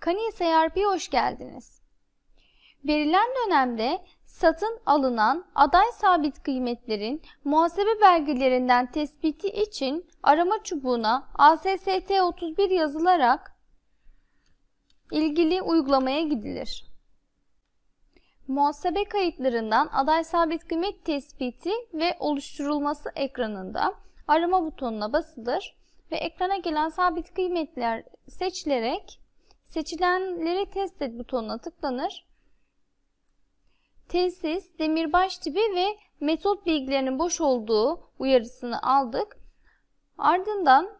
Kani CRP'ye hoş geldiniz. Verilen dönemde satın alınan aday sabit kıymetlerin muhasebe belgelerinden tespiti için arama çubuğuna ASST31 yazılarak ilgili uygulamaya gidilir. Muhasebe kayıtlarından aday sabit kıymet tespiti ve oluşturulması ekranında arama butonuna basılır ve ekrana gelen sabit kıymetler seçilerek Seçilenleri test et butonuna tıklanır. Tesis, demirbaş tipi ve metot bilgilerinin boş olduğu uyarısını aldık. Ardından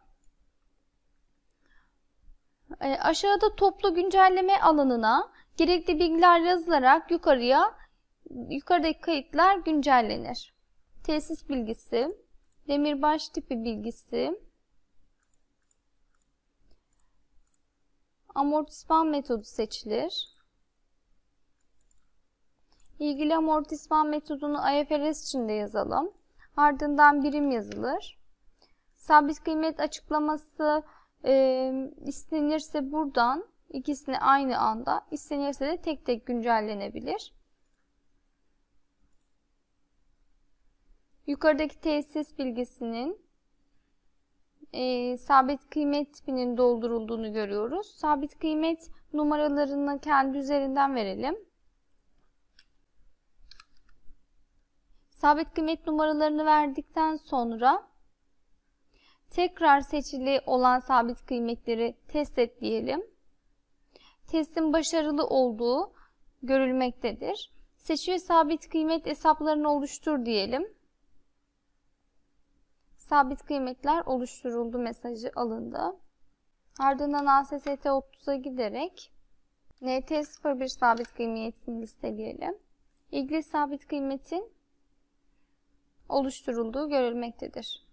e, aşağıda toplu güncelleme alanına gerekli bilgiler yazılarak yukarıya yukarıdaki kayıtlar güncellenir. Tesis bilgisi, demirbaş tipi bilgisi, amortisman metodu seçilir. İlgili amortisman metodunu IFRS de yazalım. Ardından birim yazılır. Sabit kıymet açıklaması e, istenirse buradan ikisini aynı anda, istenirse de tek tek güncellenebilir. Yukarıdaki tesis bilgisinin e, sabit kıymet tipinin doldurulduğunu görüyoruz. Sabit kıymet numaralarını kendi üzerinden verelim. Sabit kıymet numaralarını verdikten sonra tekrar seçili olan sabit kıymetleri test et diyelim. Testin başarılı olduğu görülmektedir. Seçili sabit kıymet hesaplarını oluştur diyelim sabit kıymetler oluşturuldu mesajı alındı. Ardından ASST 30'a giderek NT01 sabit kıymetini listeleyelim. İlgili sabit kıymetin oluşturulduğu görülmektedir.